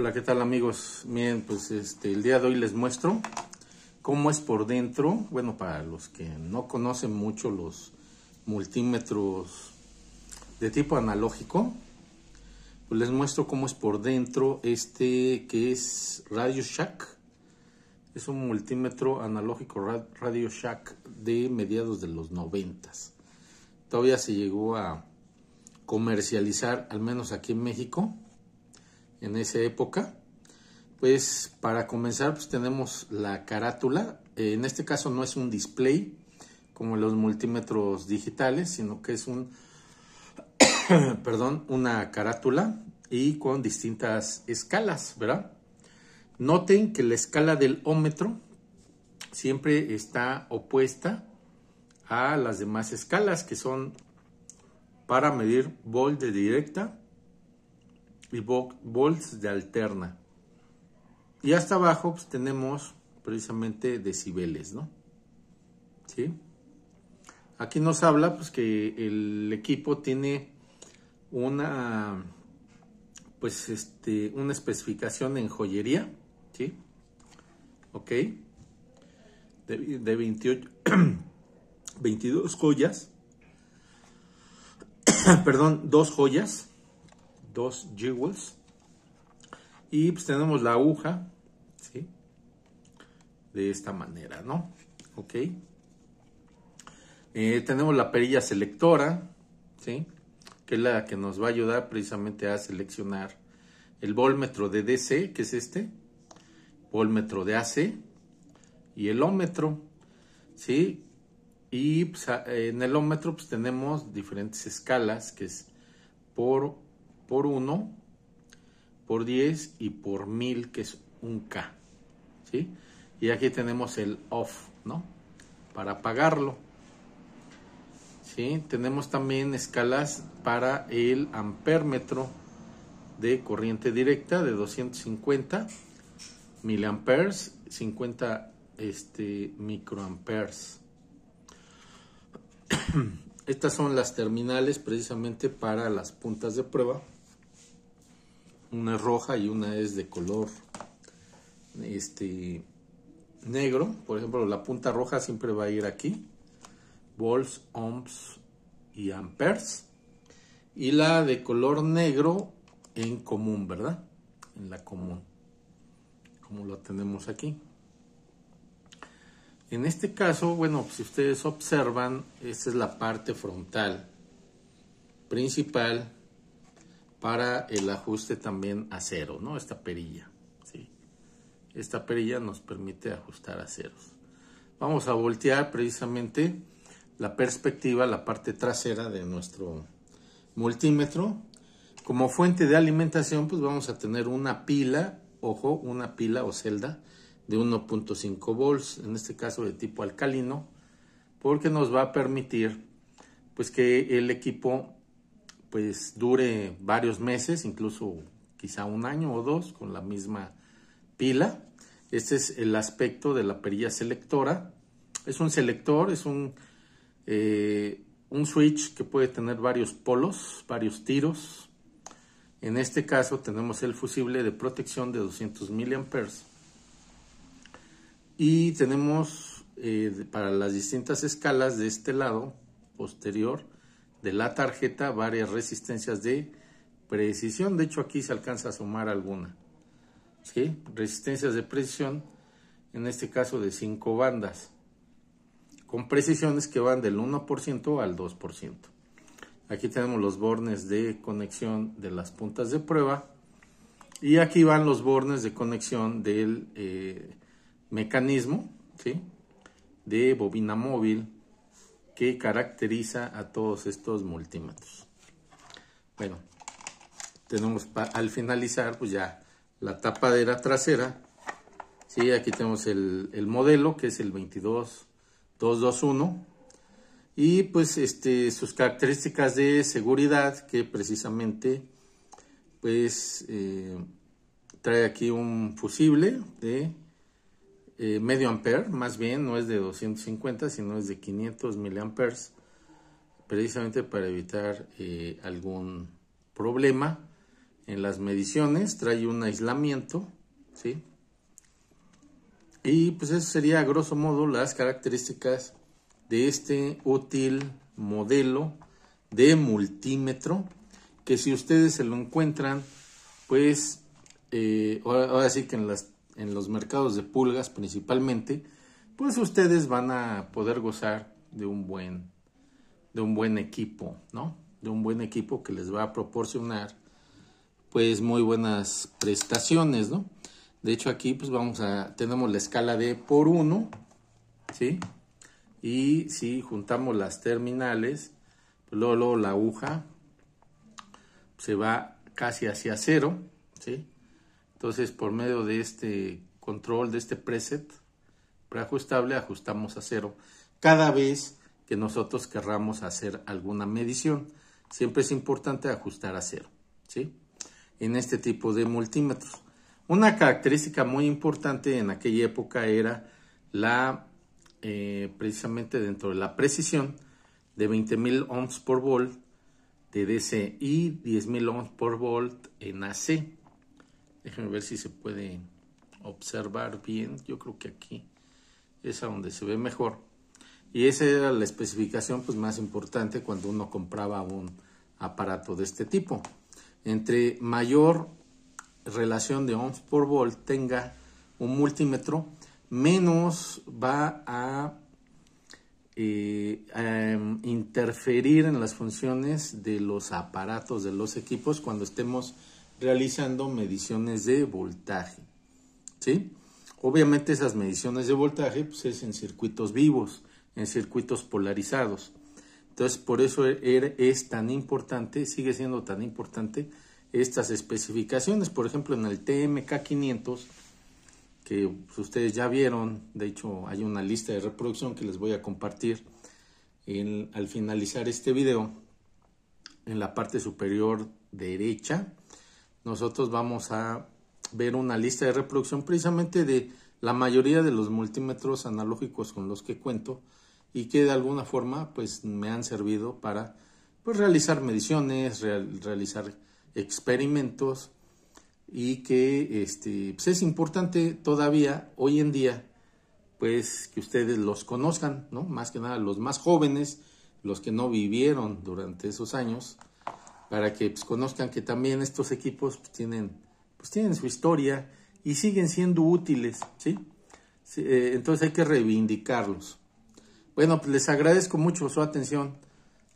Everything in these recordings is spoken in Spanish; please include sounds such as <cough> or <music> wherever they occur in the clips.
Hola, ¿qué tal amigos? Bien, pues este, el día de hoy les muestro cómo es por dentro. Bueno, para los que no conocen mucho los multímetros de tipo analógico, pues les muestro cómo es por dentro este que es Radio Shack. Es un multímetro analógico Radio Shack de mediados de los noventas. Todavía se llegó a comercializar, al menos aquí en México, en esa época. Pues para comenzar pues tenemos la carátula, eh, en este caso no es un display como los multímetros digitales, sino que es un, <coughs> perdón, una carátula y con distintas escalas, ¿verdad? Noten que la escala del ómetro siempre está opuesta a las demás escalas que son para medir volt de directa, y volts de alterna. Y hasta abajo pues, tenemos precisamente decibeles, ¿no? ¿Sí? Aquí nos habla pues, que el equipo tiene una, pues, este, una especificación en joyería, ¿sí? ¿Ok? De, de 28, 22 <clears throat> joyas, <clears throat> perdón, dos joyas, 2 jewels. Y pues tenemos la aguja, ¿sí? De esta manera, ¿no? Ok. Eh, tenemos la perilla selectora, ¿sí? Que es la que nos va a ayudar precisamente a seleccionar el volmetro de DC, que es este, Volmetro de AC y el ómetro ¿sí? Y pues, en el ómetro pues tenemos diferentes escalas, que es por por 1, por 10 y por 1000, que es un K. ¿sí? Y aquí tenemos el off, ¿no? Para apagarlo. ¿sí? Tenemos también escalas para el ampermetro de corriente directa de 250 miliamperes, 50 este, microamperes. <clears throat> Estas son las terminales precisamente para las puntas de prueba. Una es roja y una es de color este, negro. Por ejemplo, la punta roja siempre va a ir aquí. Volts, ohms y amperes. Y la de color negro en común, ¿verdad? En la común. Como lo tenemos aquí. En este caso, bueno, si ustedes observan, esta es la parte frontal principal para el ajuste también a cero, ¿no? Esta perilla, ¿sí? Esta perilla nos permite ajustar a ceros. Vamos a voltear precisamente la perspectiva, la parte trasera de nuestro multímetro. Como fuente de alimentación, pues vamos a tener una pila, ojo, una pila o celda de 1.5 volts, en este caso de tipo alcalino, porque nos va a permitir pues que el equipo pues dure varios meses, incluso quizá un año o dos con la misma pila. Este es el aspecto de la perilla selectora. Es un selector, es un, eh, un switch que puede tener varios polos, varios tiros. En este caso tenemos el fusible de protección de 200 mA. Y tenemos eh, para las distintas escalas de este lado posterior de la tarjeta varias resistencias de precisión. De hecho, aquí se alcanza a sumar alguna. ¿Sí? Resistencias de precisión, en este caso de cinco bandas, con precisiones que van del 1% al 2%. Aquí tenemos los bornes de conexión de las puntas de prueba. Y aquí van los bornes de conexión del eh, mecanismo, ¿sí? de bobina móvil, que caracteriza a todos estos multímetros. Bueno, tenemos al finalizar pues ya la tapadera trasera. ¿sí? Aquí tenemos el, modelo que es el 22221 y pues este, sus características de seguridad que precisamente pues eh, trae aquí un fusible de eh, medio amper más bien, no es de 250, sino es de 500 miliamperes, precisamente para evitar eh, algún problema en las mediciones, trae un aislamiento, ¿sí? Y pues eso sería a grosso modo las características de este útil modelo de multímetro, que si ustedes se lo encuentran, pues eh, ahora sí que en las en los mercados de pulgas principalmente, pues ustedes van a poder gozar de un buen, de un buen equipo, ¿no? De un buen equipo que les va a proporcionar pues muy buenas prestaciones, ¿no? De hecho aquí pues vamos a, tenemos la escala de por uno, ¿sí? Y si juntamos las terminales, pues, luego, luego la aguja se va casi hacia cero, ¿sí? Entonces, por medio de este control, de este preset preajustable, ajustamos a cero cada vez que nosotros querramos hacer alguna medición. Siempre es importante ajustar a cero, ¿sí? En este tipo de multímetros. Una característica muy importante en aquella época era la, eh, precisamente dentro de la precisión de 20.000 ohms por volt de DC y 10.000 ohms por volt en AC. Déjenme ver si se puede observar bien. Yo creo que aquí es a donde se ve mejor. Y esa era la especificación pues, más importante cuando uno compraba un aparato de este tipo. Entre mayor relación de ohms por volt tenga un multímetro, menos va a eh, interferir en las funciones de los aparatos, de los equipos, cuando estemos realizando mediciones de voltaje. ¿sí? Obviamente esas mediciones de voltaje pues, es en circuitos vivos, en circuitos polarizados. Entonces por eso er, es tan importante, sigue siendo tan importante estas especificaciones. Por ejemplo en el TMK500, que ustedes ya vieron, de hecho hay una lista de reproducción que les voy a compartir al finalizar este video. En la parte superior derecha nosotros vamos a ver una lista de reproducción precisamente de la mayoría de los multímetros analógicos con los que cuento y que de alguna forma pues me han servido para pues realizar mediciones, realizar experimentos y que este, pues, es importante todavía hoy en día pues que ustedes los conozcan, ¿no? Más que nada los más jóvenes, los que no vivieron durante esos años, para que pues, conozcan que también estos equipos pues, tienen, pues, tienen su historia y siguen siendo útiles, ¿sí? Eh, entonces hay que reivindicarlos. Bueno, pues les agradezco mucho su atención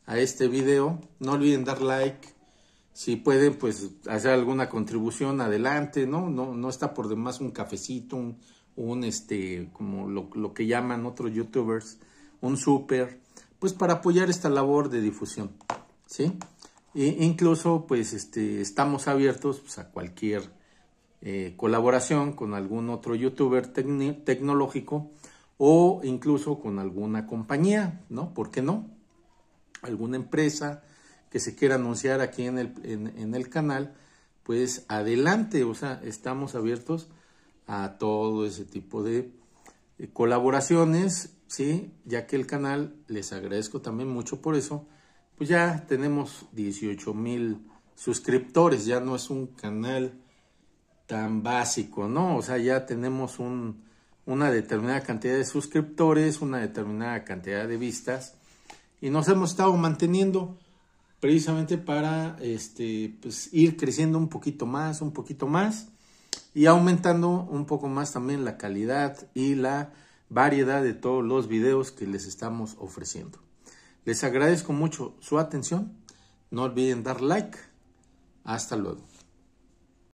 a este video. No olviden dar like. Si pueden, pues hacer alguna contribución adelante, ¿no? No, no está por demás un cafecito, un, este, como lo, lo que llaman otros youtubers, un super, pues para apoyar esta labor de difusión, ¿sí? E incluso, pues, este, estamos abiertos pues, a cualquier eh, colaboración con algún otro youtuber tecnológico o incluso con alguna compañía, ¿no? ¿Por qué no? Alguna empresa que se quiera anunciar aquí en el, en el canal, pues adelante, o sea, estamos abiertos a todo ese tipo de eh, colaboraciones, ¿sí? Ya que el canal, les agradezco también mucho por eso, pues ya tenemos 18 mil suscriptores, ya no es un canal tan básico, ¿no? O sea, ya tenemos una determinada cantidad de suscriptores, una determinada cantidad de vistas y nos hemos estado manteniendo precisamente para este, pues, ir creciendo un poquito más, un poquito más y aumentando un poco más también la calidad y la variedad de todos los videos que les estamos ofreciendo. Les agradezco mucho su atención. No olviden dar like. Hasta luego.